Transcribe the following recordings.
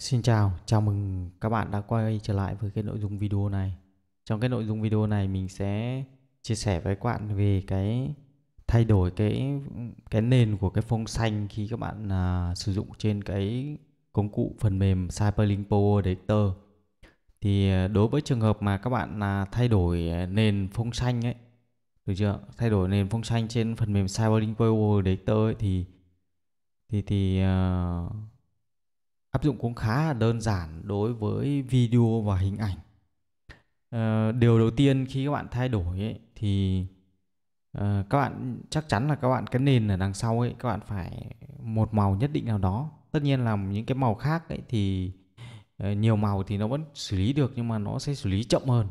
Xin chào, chào mừng các bạn đã quay trở lại với cái nội dung video này. Trong cái nội dung video này mình sẽ chia sẻ với các bạn về cái thay đổi cái cái nền của cái phông xanh khi các bạn à, sử dụng trên cái công cụ phần mềm Cyberlink Power Director. Thì à, đối với trường hợp mà các bạn à, thay đổi nền phông xanh ấy, được chưa? Thay đổi nền phông xanh trên phần mềm Cyberlink Power Director ấy, thì thì thì uh, áp dụng cũng khá là đơn giản đối với video và hình ảnh à, điều đầu tiên khi các bạn thay đổi ấy, thì à, các bạn chắc chắn là các bạn cái nền ở đằng sau ấy các bạn phải một màu nhất định nào đó tất nhiên là những cái màu khác ấy thì ờ, nhiều màu thì nó vẫn xử lý được nhưng mà nó sẽ xử lý chậm hơn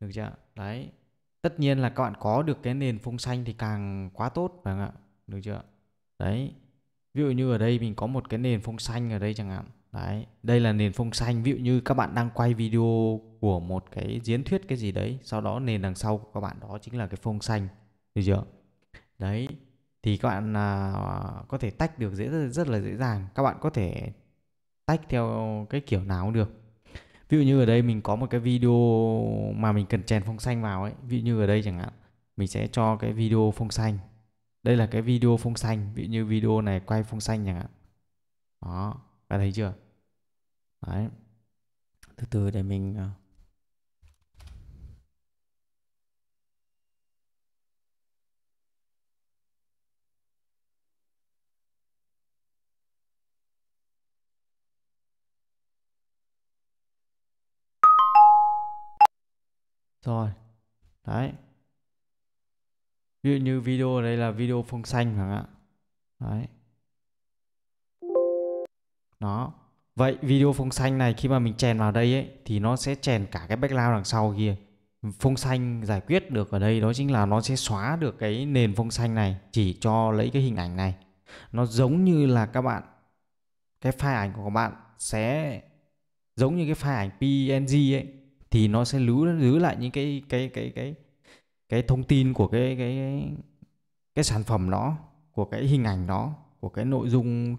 được chưa đấy tất nhiên là các bạn có được cái nền phông xanh thì càng quá tốt phải không ạ được chưa đấy ví dụ như ở đây mình có một cái nền phông xanh ở đây chẳng hạn đấy đây là nền phông xanh ví dụ như các bạn đang quay video của một cái diễn thuyết cái gì đấy sau đó nền đằng sau của các bạn đó chính là cái phông xanh được chưa đấy thì các bạn à, có thể tách được dễ rất, rất là dễ dàng các bạn có thể tách theo cái kiểu nào cũng được ví dụ như ở đây mình có một cái video mà mình cần chèn phông xanh vào ấy ví dụ như ở đây chẳng hạn mình sẽ cho cái video phông xanh đây là cái video phông xanh ví dụ như video này quay phông xanh chẳng hạn đó bạn thấy chưa đấy từ từ để mình ờ, rồi đấy ví dụ như video ở đây là video phông xanh phải không ạ đấy đó vậy video phông xanh này khi mà mình chèn vào đây ấy thì nó sẽ chèn cả cái background đằng sau kia phông xanh giải quyết được ở đây đó chính là nó sẽ xóa được cái nền phông xanh này chỉ cho lấy cái hình ảnh này nó giống như là các bạn cái file ảnh của các bạn sẽ giống như cái file ảnh png ấy thì nó sẽ lưu giữ lại những cái cái cái cái cái thông tin của cái cái cái, cái sản phẩm đó của cái hình ảnh đó của cái nội dung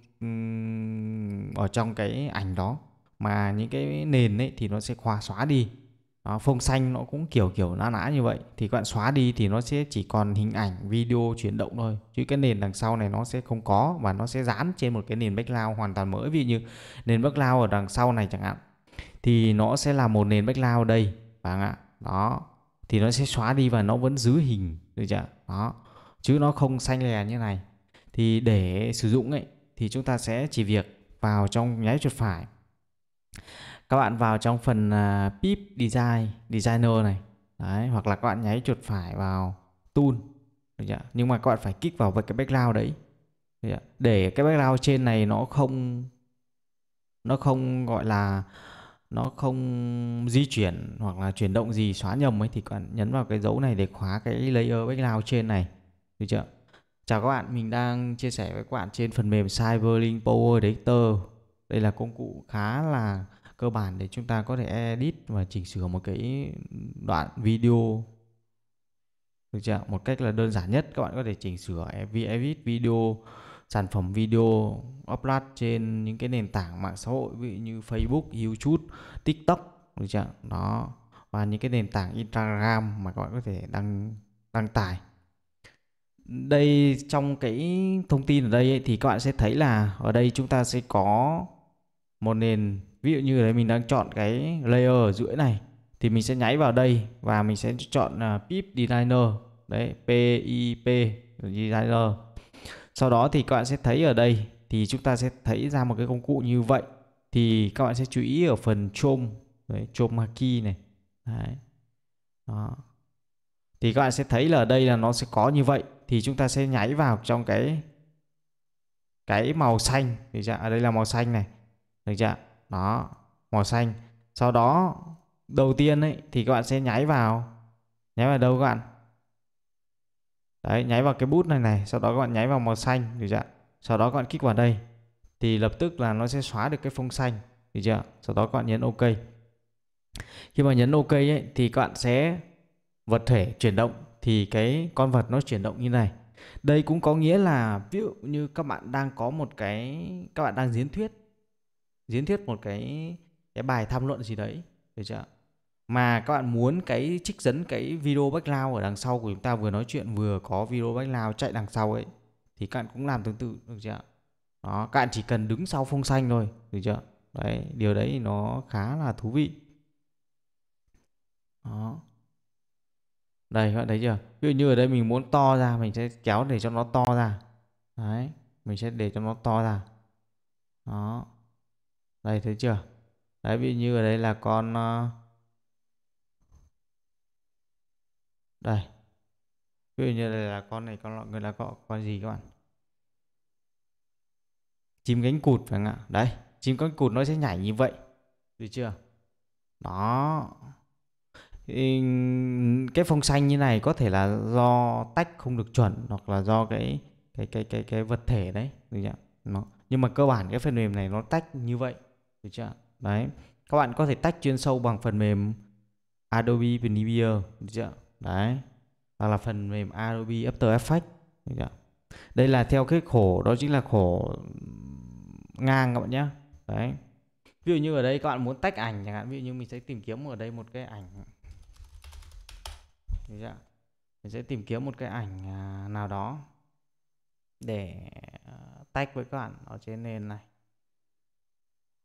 ở trong cái ảnh đó mà những cái nền ấy thì nó sẽ khóa xóa đi đó, phông xanh nó cũng kiểu kiểu ná ná như vậy thì các bạn xóa đi thì nó sẽ chỉ còn hình ảnh video chuyển động thôi chứ cái nền đằng sau này nó sẽ không có và nó sẽ dán trên một cái nền background hoàn toàn mới ví dụ như nền background ở đằng sau này chẳng hạn thì nó sẽ là một nền background ở đây bạn ạ đó thì nó sẽ xóa đi và nó vẫn giữ hình được chưa đó chứ nó không xanh lè như này thì để sử dụng ấy thì chúng ta sẽ chỉ việc vào trong nháy chuột phải các bạn vào trong phần uh, à, pip design designer này đấy hoặc là các bạn nháy chuột phải vào tool được chưa? nhưng mà các bạn phải kích vào cái background đấy để cái background trên này nó không nó không gọi là nó không di chuyển hoặc là chuyển động gì xóa nhầm ấy thì các bạn nhấn vào cái dấu này để khóa cái layer background trên này được chưa chào các bạn mình đang chia sẻ với các bạn trên phần mềm Cyberlink Power Editor đây là công cụ khá là cơ bản để chúng ta có thể edit và chỉnh sửa một cái đoạn video được chưa một cách là đơn giản nhất các bạn có thể chỉnh sửa edit video sản phẩm video upload trên những cái nền tảng mạng xã hội ví dụ như Facebook, YouTube, TikTok được chưa? Đó và những cái nền tảng Instagram mà các bạn có thể đăng đăng tải. Đây trong cái thông tin ở đây ấy, thì các bạn sẽ thấy là ở đây chúng ta sẽ có một nền ví dụ như đấy mình đang chọn cái layer ở giữa này thì mình sẽ nháy vào đây và mình sẽ chọn uh, à, pip designer đấy P-I-P designer sau đó thì các bạn sẽ thấy ở đây thì chúng ta sẽ thấy ra một cái công cụ như vậy. Thì các bạn sẽ chú ý ở phần chôm, đấy, chôm haki này. Đấy. Đó. Thì các bạn sẽ thấy là ở đây là nó sẽ có như vậy. Thì chúng ta sẽ nhảy vào trong cái cái màu xanh. Được chưa? Ở đây là màu xanh này. Được chưa? Đó, màu xanh. Sau đó đầu tiên ấy thì các bạn sẽ nhảy vào. Nháy vào đâu các bạn? đấy nháy vào cái bút này này sau đó các bạn nháy vào màu xanh được chưa sau đó các bạn kích vào đây thì lập tức là nó sẽ xóa được cái phông xanh được chưa sau đó các bạn nhấn ok khi mà nhấn ok ấy, thì các bạn sẽ vật thể chuyển động thì cái con vật nó chuyển động như này đây cũng có nghĩa là ví dụ như các bạn đang có một cái các bạn đang diễn thuyết diễn thuyết một cái cái bài tham luận gì đấy được chưa mà các bạn muốn cái trích dẫn cái video background ở đằng sau của chúng ta vừa nói chuyện vừa có video background chạy đằng sau ấy thì các bạn cũng làm tương tự được chưa đó các bạn chỉ cần đứng sau phông xanh thôi được chưa đấy điều đấy nó khá là thú vị đó đây các bạn thấy chưa ví dụ như ở đây mình muốn to ra mình sẽ kéo để cho nó to ra đấy mình sẽ để cho nó to ra đó đây thấy chưa đấy ví dụ như ở đây là con uh, đây ví dụ như đây là con này con loại người là có con gì các bạn chim cánh cụt phải không ạ đấy chim cánh cụt nó sẽ nhảy như vậy được chưa đó cái phong xanh như này có thể là do tách không được chuẩn hoặc là do cái cái cái cái cái vật thể đấy được chưa nó nhưng mà cơ bản cái phần mềm này nó tách như vậy được chưa đấy các bạn có thể tách chuyên sâu bằng phần mềm Adobe Premiere được chưa đấy hoặc là phần mềm Adobe After Effects đây là theo cái khổ đó chính là khổ ngang các bạn nhé đấy ví dụ như ở đây các bạn muốn tách ảnh chẳng hạn ví dụ như mình sẽ tìm kiếm ở đây một cái ảnh Mình sẽ tìm kiếm một cái ảnh à, nào đó để à, tách với các bạn ở trên nền này.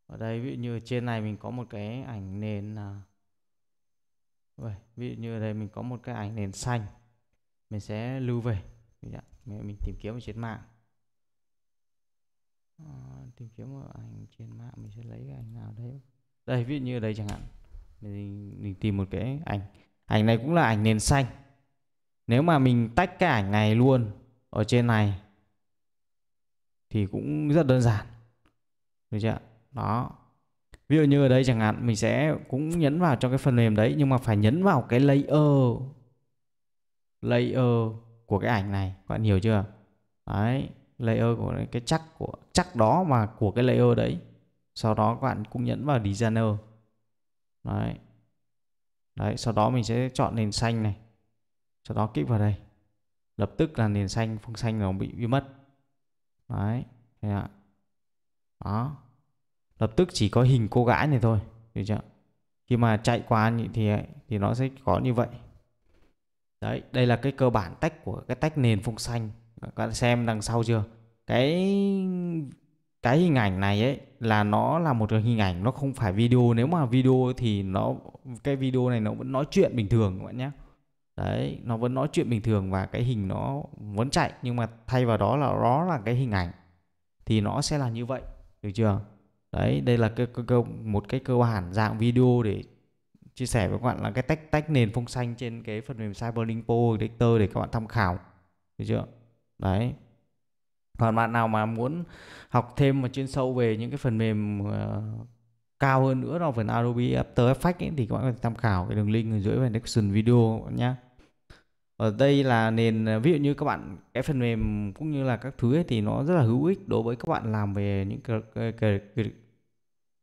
Ở đây ví dụ như trên này mình có một cái ảnh nền à, vậy ví dụ như ở đây mình có một cái ảnh nền xanh mình sẽ lưu về mình tìm kiếm ở trên mạng à, tìm kiếm ở ảnh trên mạng mình sẽ lấy cái ảnh nào đấy đây ví dụ như ở đây chẳng hạn mình, mình tìm một cái ảnh ảnh này cũng là ảnh nền xanh nếu mà mình tách cái ảnh này luôn ở trên này thì cũng rất đơn giản được chưa đó ví dụ như ở đây chẳng hạn mình sẽ cũng nhấn vào cho cái phần mềm đấy nhưng mà phải nhấn vào cái layer layer của cái ảnh này các bạn hiểu chưa đấy layer của cái chắc của chắc đó mà của cái layer đấy sau đó các bạn cũng nhấn vào designer đấy đấy sau đó mình sẽ chọn nền xanh này sau đó kích vào đây lập tức là nền xanh phông xanh nó bị, bị mất đấy thế ạ đó lập tức chỉ có hình cô gái này thôi được chưa khi mà chạy qua thì thì nó sẽ có như vậy đấy đây là cái cơ bản tách của cái tách nền phông xanh các bạn xem đằng sau chưa cái cái hình ảnh này ấy là nó là một hình ảnh nó không phải video nếu mà video thì nó cái video này nó vẫn nói chuyện bình thường các bạn nhé đấy nó vẫn nói chuyện bình thường và cái hình nó vẫn chạy nhưng mà thay vào đó là đó là cái hình ảnh thì nó sẽ là như vậy được chưa đấy đây là cái, cái, một cái cơ bản dạng video để chia sẻ với các bạn là cái tách tách nền phông xanh trên cái phần mềm Cyberlink Pro Detector để các bạn tham khảo được chưa đấy còn bạn nào mà muốn học thêm mà chuyên sâu về những cái phần mềm uh, cao hơn nữa là phần Adobe After Effects ấy, thì các bạn có thể tham khảo cái đường link ở dưới phần description video nhé ở đây là nền ờ, ví dụ như các bạn cái phần mềm cũng như là các thứ ấy, thì nó rất là hữu ích đối với các bạn làm về những cái, cái, cái, cái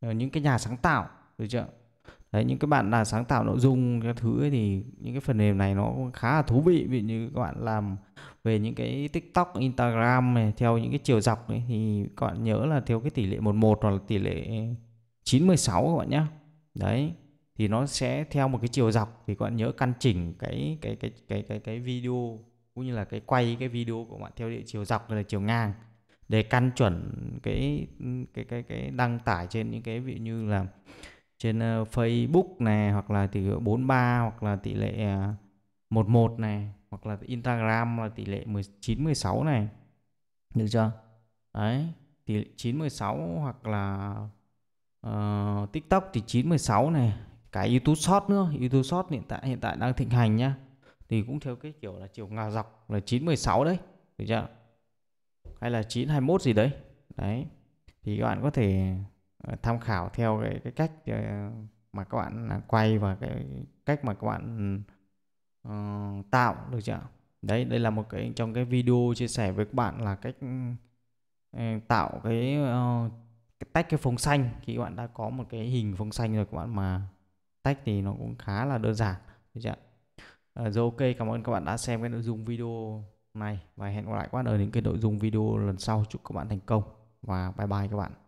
Ờ, những cái nhà sáng tạo được chưa đấy những cái bạn là sáng tạo nội dung các thứ ấy thì những cái phần mềm này nó khá là thú vị ví dụ như các bạn làm về những cái tiktok instagram này theo những cái chiều dọc ấy, thì các bạn nhớ là theo cái tỷ lệ 11 hoặc là tỷ lệ 916 các bạn nhé đấy thì nó sẽ theo một cái chiều dọc thì các bạn nhớ căn chỉnh cái cái cái cái cái cái video cũng như là cái quay cái video của bạn theo địa chiều dọc hay là chiều ngang để căn chuẩn cái cái cái cái đăng tải trên những cái vị như là trên ờ, Facebook này hoặc là tỷ lệ 43 hoặc là tỷ lệ 11 ờ, này hoặc là Instagram là tỷ lệ 19 16 này. Được chưa? Đấy, tỷ lệ 9 16 hoặc là uh, TikTok thì 9 16 này, cả YouTube Short nữa, YouTube Short hiện tại hiện tại đang thịnh hành nhá. Thì cũng theo cái kiểu là chiều ngà dọc là 9 16 đấy. Được chưa? hay là 921 gì đấy đấy thì các bạn có thể ờ, tham khảo theo cái, cái cách ờ, mà các bạn à, quay và cái cách mà các bạn uh, tạo được chưa đấy đây là một cái trong cái video chia sẻ với các bạn là cách uh, tạo cái uh, tách cái phông xanh khi các bạn đã có một cái hình phông xanh rồi các bạn mà tách thì nó cũng khá là đơn giản được chưa rồi ok cảm ơn các bạn đã xem cái nội dung video này và hẹn gặp lại các bạn ở những cái nội dung video lần sau chúc các bạn thành công và bye bye các bạn